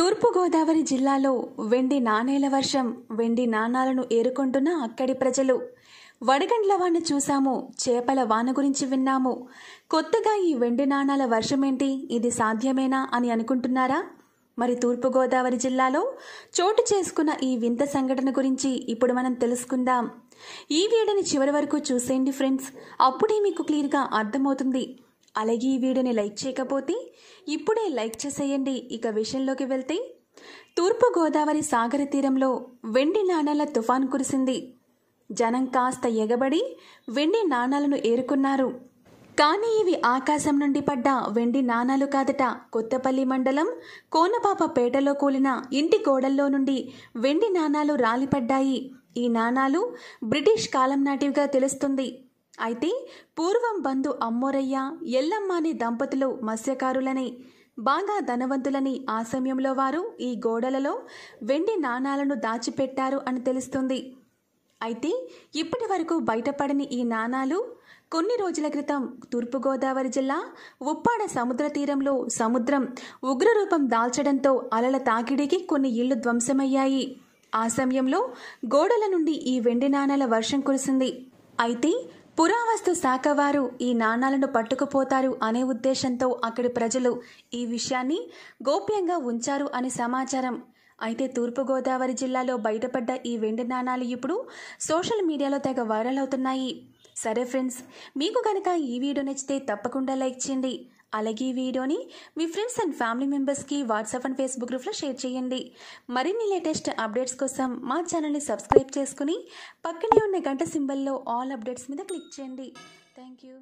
తూర్పుగోదావరి జిల్లాలో వెండి నాణేల వర్షం వెండి నాణాలను ఏరుకుంటున్న అక్కడి ప్రజలు వడగండ్ల వాన చూశాము చేపల వాన గురించి విన్నాము కొత్తగా ఈ వెండి నాణాల వర్షమేంటి ఇది సాధ్యమేనా అని అనుకుంటున్నారా మరి తూర్పుగోదావరి జిల్లాలో చోటు చేసుకున్న ఈ వింత సంఘటన గురించి ఇప్పుడు మనం తెలుసుకుందాం ఈ వేడని చివరి వరకు చూసేయండి ఫ్రెండ్స్ అప్పుడే మీకు క్లియర్గా అర్థమవుతుంది అలాగే ఈ వీడియోని లైక్ చేయకపోతే ఇప్పుడే లైక్ చేసేయండి ఇక విషయంలోకి వెళ్తే తూర్పుగోదావరి సాగర తీరంలో వెండి నాణాల తుఫాన్ కురిసింది జనం కాస్త ఎగబడి వెండి నాణాలను ఏరుకున్నారు కానీ ఇవి ఆకాశం నుండి పడ్డ వెండి నాణాలు కాదట కొత్తపల్లి మండలం కోనపాప పేటలో కూలిన ఇంటి గోడల్లో నుండి వెండి నాణాలు రాలిపడ్డాయి ఈ నాణాలు బ్రిటిష్ కాలం నాటివిగా తెలుస్తుంది అయితే పూర్వం బంధు అమ్మోరయ్య ఎల్లమ్మ అనే దంపతులు మత్స్యకారులని బాగా ధనవంతులని ఆ సమయంలో వారు ఈ గోడలలో వెండి నాణాలను దాచిపెట్టారు అని తెలుస్తుంది అయితే ఇప్పటి వరకు బయటపడని ఈ నాణాలు కొన్ని రోజుల క్రితం తూర్పుగోదావరి జిల్లా ఉప్పాడ సముద్ర తీరంలో సముద్రం ఉగ్రరూపం దాల్చడంతో అలల తాకిడికి కొన్ని ఇళ్లు ధ్వంసమయ్యాయి ఆ సమయంలో గోడల నుండి ఈ వెండి నాణాల వర్షం కురిసింది అయితే పురావస్తు శాఖ వారు ఈ నాణాలను పట్టుకుపోతారు అనే ఉద్దేశంతో అక్కడి ప్రజలు ఈ విషయాన్ని గోప్యంగా ఉంచారు అని సమాచారం అయితే తూర్పుగోదావరి జిల్లాలో బయటపడ్డ ఈ వెండి నాణాలు ఇప్పుడు సోషల్ మీడియాలో తెగ వైరల్ అవుతున్నాయి సరే ఫ్రెండ్స్ మీకు కనుక ఈ వీడియో నచ్చితే తప్పకుండా లైక్ చేయండి అలాగే ఈ వీడియోని మీ ఫ్రెండ్స్ అండ్ ఫ్యామిలీ మెంబర్స్కి వాట్సాప్ అండ్ ఫేస్బుక్ గ్రూప్లో షేర్ చేయండి మరిన్ని లేటెస్ట్ అప్డేట్స్ కోసం మా ఛానల్ని సబ్స్క్రైబ్ చేసుకుని పక్కనే ఉన్న గంట సింబల్లో ఆల్ అప్డేట్స్ మీద క్లిక్ చేయండి థ్యాంక్ యూ